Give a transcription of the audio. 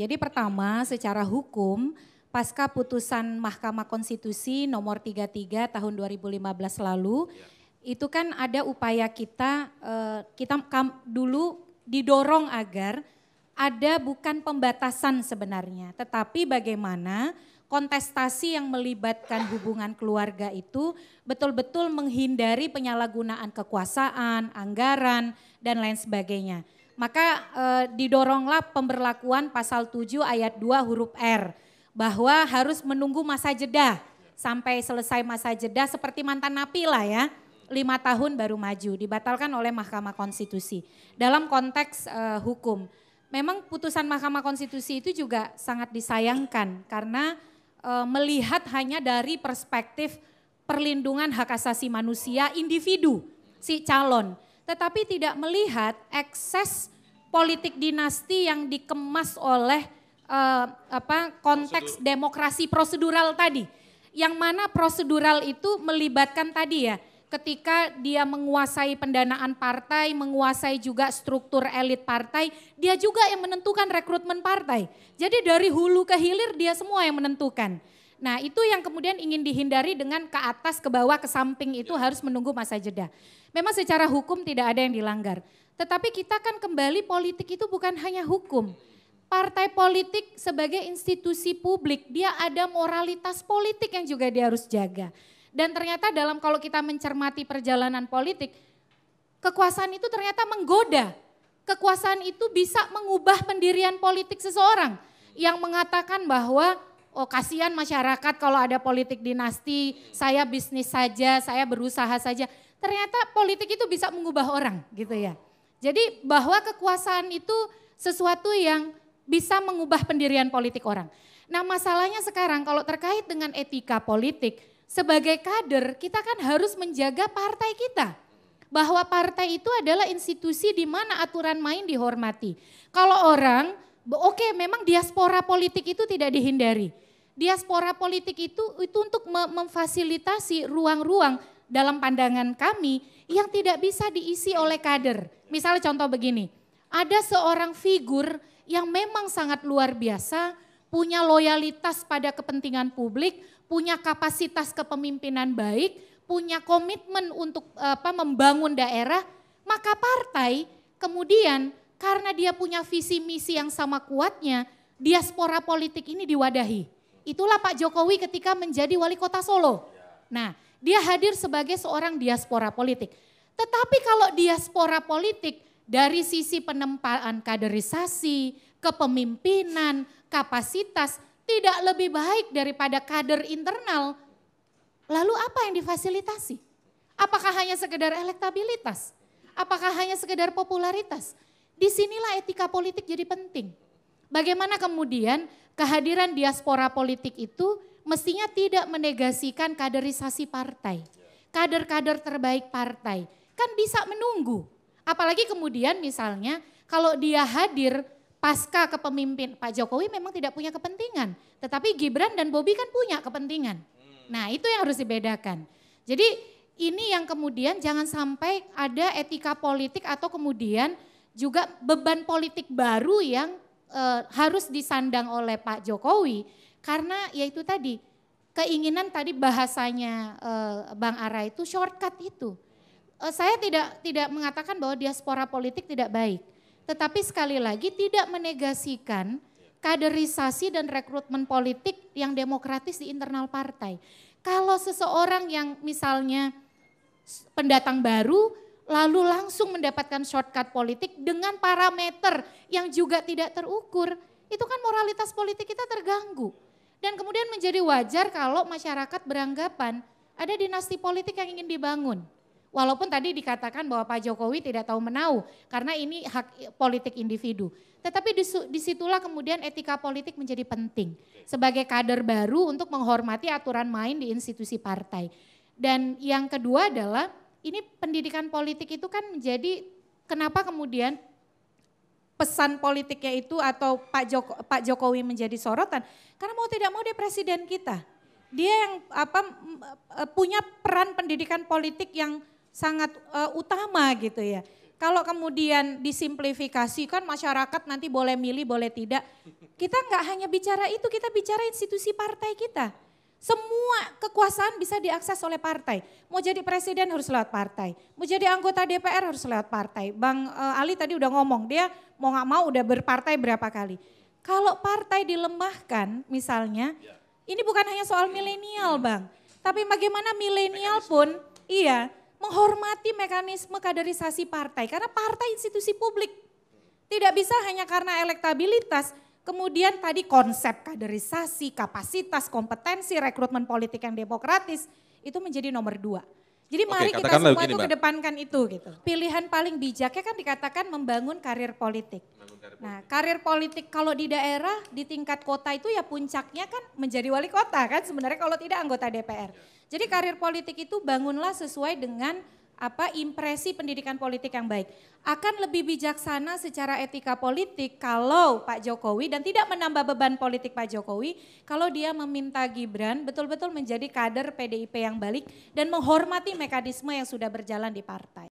Jadi pertama secara hukum pasca putusan Mahkamah Konstitusi nomor 33 tahun 2015 lalu ya. itu kan ada upaya kita eh, kita dulu didorong agar ada bukan pembatasan sebenarnya tetapi bagaimana kontestasi yang melibatkan hubungan keluarga itu betul-betul menghindari penyalahgunaan kekuasaan, anggaran dan lain sebagainya. Maka e, didoronglah pemberlakuan pasal 7 ayat 2 huruf R bahwa harus menunggu masa jeda sampai selesai masa jeda seperti mantan napi lah ya. Lima tahun baru maju, dibatalkan oleh Mahkamah Konstitusi dalam konteks e, hukum. Memang putusan Mahkamah Konstitusi itu juga sangat disayangkan karena e, melihat hanya dari perspektif perlindungan hak asasi manusia individu si calon tetapi tidak melihat ekses politik dinasti yang dikemas oleh uh, apa konteks Prosedur. demokrasi prosedural tadi. Yang mana prosedural itu melibatkan tadi ya, ketika dia menguasai pendanaan partai, menguasai juga struktur elit partai, dia juga yang menentukan rekrutmen partai. Jadi dari hulu ke hilir dia semua yang menentukan. Nah itu yang kemudian ingin dihindari dengan ke atas, ke bawah, ke samping itu ya. harus menunggu masa jeda. Memang secara hukum tidak ada yang dilanggar. Tetapi kita kan kembali politik itu bukan hanya hukum. Partai politik sebagai institusi publik, dia ada moralitas politik yang juga dia harus jaga. Dan ternyata dalam kalau kita mencermati perjalanan politik, kekuasaan itu ternyata menggoda. Kekuasaan itu bisa mengubah pendirian politik seseorang yang mengatakan bahwa oh kasihan masyarakat kalau ada politik dinasti, saya bisnis saja, saya berusaha saja. Ternyata politik itu bisa mengubah orang gitu ya. Jadi bahwa kekuasaan itu sesuatu yang bisa mengubah pendirian politik orang. Nah masalahnya sekarang kalau terkait dengan etika politik, sebagai kader kita kan harus menjaga partai kita bahwa partai itu adalah institusi di mana aturan main dihormati. Kalau orang, oke memang diaspora politik itu tidak dihindari diaspora politik itu itu untuk memfasilitasi ruang-ruang dalam pandangan kami yang tidak bisa diisi oleh kader. Misalnya contoh begini, ada seorang figur yang memang sangat luar biasa, punya loyalitas pada kepentingan publik, punya kapasitas kepemimpinan baik, punya komitmen untuk apa membangun daerah, maka partai kemudian karena dia punya visi misi yang sama kuatnya, diaspora politik ini diwadahi Itulah Pak Jokowi ketika menjadi wali kota Solo. Nah, dia hadir sebagai seorang diaspora politik. Tetapi kalau diaspora politik dari sisi penempaan kaderisasi, kepemimpinan, kapasitas tidak lebih baik daripada kader internal, lalu apa yang difasilitasi? Apakah hanya sekedar elektabilitas? Apakah hanya sekedar popularitas? Disinilah etika politik jadi penting. Bagaimana kemudian kehadiran diaspora politik itu mestinya tidak menegasikan kaderisasi partai. Kader-kader terbaik partai kan bisa menunggu. Apalagi kemudian misalnya kalau dia hadir pasca kepemimpin Pak Jokowi memang tidak punya kepentingan, tetapi Gibran dan Bobi kan punya kepentingan. Nah, itu yang harus dibedakan. Jadi ini yang kemudian jangan sampai ada etika politik atau kemudian juga beban politik baru yang uh, harus disandang oleh Pak Jokowi karena yaitu tadi keinginan tadi bahasanya uh, Bang Ara itu shortcut itu. Uh, saya tidak tidak mengatakan bahwa diaspora politik tidak baik, tetapi sekali lagi tidak menegasikan kaderisasi dan rekrutmen politik yang demokratis di internal partai. Kalau seseorang yang misalnya pendatang baru lalu langsung mendapatkan shortcut politik dengan parameter yang juga tidak terukur, itu kan moralitas politik kita terganggu. Dan kemudian menjadi wajar kalau masyarakat beranggapan ada dinasti politik yang ingin dibangun. Walaupun tadi dikatakan bahwa Pak Jokowi tidak tahu menau karena ini hak politik individu. Tetapi disitulah kemudian etika politik menjadi penting sebagai kader baru untuk menghormati aturan main di institusi partai. Dan yang kedua adalah ini pendidikan politik itu kan menjadi kenapa kemudian pesan politiknya itu atau Pak Joko, Pak Jokowi menjadi sorotan karena mau tidak mau dia presiden kita. Dia yang apa e, punya peran pendidikan politik yang sangat uh, utama gitu ya. Kalau kemudian disimplifikasi kan masyarakat nanti boleh milih boleh tidak. Kita nggak hanya bicara itu, kita bicara institusi partai kita semua kekuasaan bisa diakses oleh partai. Mau jadi presiden harus lewat partai. Mau jadi anggota DPR harus lewat partai. Bang eh, Ali tadi udah ngomong, dia mau gak mau udah berpartai berapa kali. Kalau partai dilemahkan misalnya, ya. ini bukan hanya soal milenial ya. bang. Tapi bagaimana milenial pun, iya, menghormati mekanisme kaderisasi partai. Karena partai institusi publik. Tidak bisa hanya karena elektabilitas, Kemudian tadi konsep kaderisasi, kapasitas, kompetensi, rekrutmen politik yang demokratis itu menjadi nomor dua. Jadi mari kita semua begini, itu kedepankan itu gitu. Pilihan paling bijaknya kan dikatakan membangun karir politik. nah karir politik kalau di daerah di tingkat kota itu ya puncaknya kan menjadi wali kota kan sebenarnya kalau tidak anggota DPR. Ya. Jadi karir politik itu bangunlah sesuai dengan apa impresi pendidikan politik yang baik. Akan lebih bijaksana secara etika politik kalau Pak Jokowi dan tidak menambah beban politik Pak Jokowi kalau dia meminta Gibran betul-betul menjadi kader PDIP yang balik dan menghormati mekanisme yang sudah berjalan di partai.